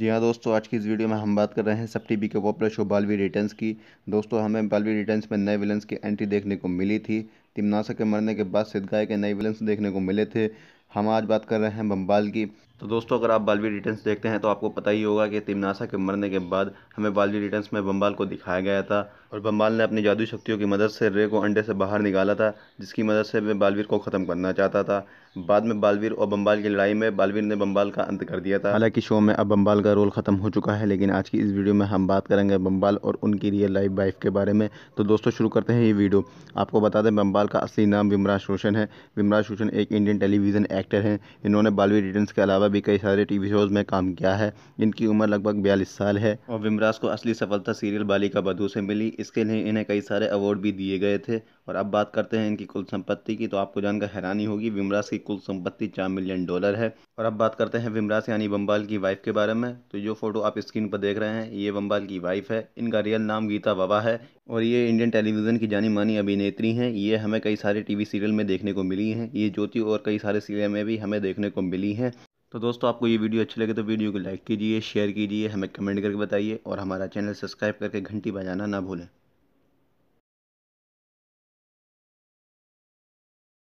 जी हाँ दोस्तों आज की इस वीडियो में हम बात कर रहे हैं सब टीवी के पॉपुलर शो बालवी रिटर्न्स की दोस्तों हमें बालवी रिटर्न्स में नए विलन्स की एंट्री देखने को मिली थी तिमनासा के मरने के बाद सिद्धगाय के नए विलन्स देखने को मिले थे हम आज बात कर रहे हैं बम्बाल की तो दोस्तों अगर आप बालवी रिटर्न्स देखते हैं तो आपको पता ही होगा कि तिमनासा के मरने के बाद हमें बालवी रिटर्न्स में बम्बाल को दिखाया गया था और बम्बाल ने अपनी जादू शक्तियों की मदद से रे को अंडे से बाहर निकाला था जिसकी मदद से वे बालवीर को ख़त्म करना चाहता था बाद में बालवीर और बम्बाल की लड़ाई में बालवीर ने बम्बाल का अंत कर दिया था हालांकि शो में अब बम्बाल का रोल ख़त्म हो चुका है लेकिन आज की इस वीडियो में हम बात करेंगे बम्बाल और उनकी रियल लाइफ वाइफ के बारे में तो दोस्तों शुरू करते हैं ये वीडियो आपको बता दें बम्बाल का असली नाम विमराज रोशन है विमराज रोशन एक इंडियन टेलीविज़न एक्टर हैं इन्होंने बालवी रिटर्न्स के अलावा भी कई सारे टीवी शोज़ में काम किया है इनकी उम्र लगभग बयालीस साल है और विमराज को असली सफलता सीरियल बालिका बधू से मिली इसके लिए इन्हें कई सारे अवार्ड भी दिए गए थे और अब बात करते हैं इनकी कुल संपत्ति की तो आपको जानकर हैरानी होगी विमराज की कुल संपत्ति चार मिलियन डॉलर है और अब बात करते हैं विमराज यानी बम्बाल की वाइफ के बारे में तो जो फोटो आप स्क्रीन पर देख रहे हैं ये बम्बाल की वाइफ है इनका रियल नाम गीता बाबा है और ये इंडियन टेलीविज़न की जानी मानी अभिनेत्री हैं ये हमें कई सारे टीवी सीरियल में देखने को मिली हैं ये ज्योति और कई सारे सीरियल में भी हमें देखने को मिली हैं तो दोस्तों आपको ये वीडियो अच्छी लगे तो वीडियो को लाइक कीजिए शेयर कीजिए हमें कमेंट करके बताइए और हमारा चैनल सब्सक्राइब करके घंटी बजाना ना भूलें